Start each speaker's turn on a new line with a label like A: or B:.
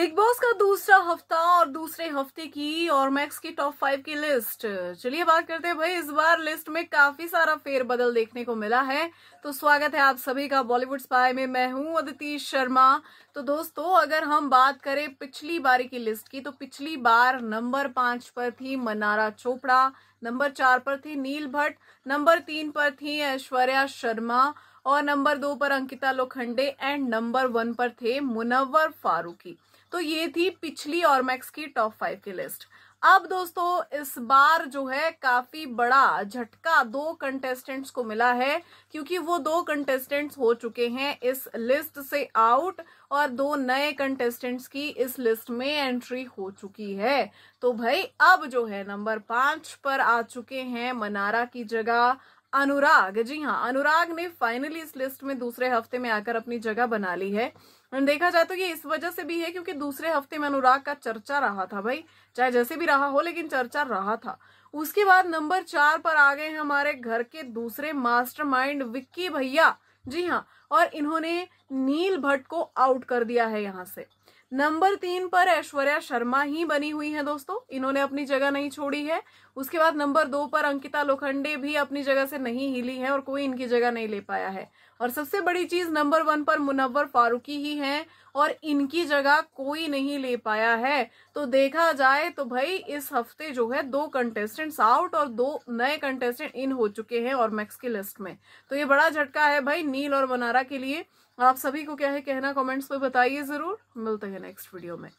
A: big boss का दूसरा हफ्ता और दूसरे हफ्ते की और मैक्स की टॉप फाइव की लिस्ट चलिए बात करते हैं भाई इस बार लिस्ट में काफी सारा फेरबदल देखने को मिला है तो स्वागत है आप सभी का बॉलीवुड स्पाई में मैं हूं अदिति शर्मा तो दोस्तों अगर हम बात करें पिछली बारी की लिस्ट की तो पिछली बार नंबर पांच पर थी मनारा चोपड़ा नंबर चार पर थी नील भट्ट नंबर तीन पर थी ऐश्वर्या शर्मा और नंबर दो पर Ankita Lokhande and number one पर थे मुनव्वर फारूकी तो ये थी पिछली और मैक्स की टॉप फाइव की लिस्ट अब दोस्तों इस बार जो है काफी बड़ा झटका दो कंटेस्टेंट्स को मिला है क्योंकि वो दो कंटेस्टेंट्स हो चुके हैं इस लिस्ट से आउट और दो नए कंटेस्टेंट्स की इस लिस्ट में एंट्री हो चुकी है तो भाई अब जो है नंबर पांच पर आ चुके हैं मनारा की जगह अनुराग जी हाँ अनुराग ने फाइनली इस लिस्ट में दूसरे हफ्ते में आकर अपनी जगह बना ली है देखा जाए तो ये इस वजह से भी है क्योंकि दूसरे हफ्ते में अनुराग का चर्चा रहा था भाई चाहे जैसे भी रहा हो लेकिन चर्चा रहा था उसके बाद नंबर चार पर आ गए हमारे घर के दूसरे मास्टरमाइंड विक्की भैया जी हाँ और इन्होंने नील भट्ट को आउट कर दिया है यहाँ से नंबर तीन पर ऐश्वर्या शर्मा ही बनी हुई है दोस्तों इन्होंने अपनी जगह नहीं छोड़ी है उसके बाद नंबर दो पर अंकिता लोखंडे भी अपनी जगह से नहीं हिली है और कोई इनकी जगह नहीं ले पाया है और सबसे बड़ी चीज नंबर वन पर मुनव्वर फारूकी ही हैं और इनकी जगह कोई नहीं ले पाया है तो देखा जाए तो भाई इस हफ्ते जो है दो कंटेस्टेंट्स आउट और दो नए कंटेस्टेंट इन हो चुके हैं और मैक्स की लिस्ट में तो ये बड़ा झटका है भाई नील और मनारा के लिए आप सभी को क्या है कहना कमेंट्स में बताइए जरूर मिलते हैं नेक्स्ट वीडियो में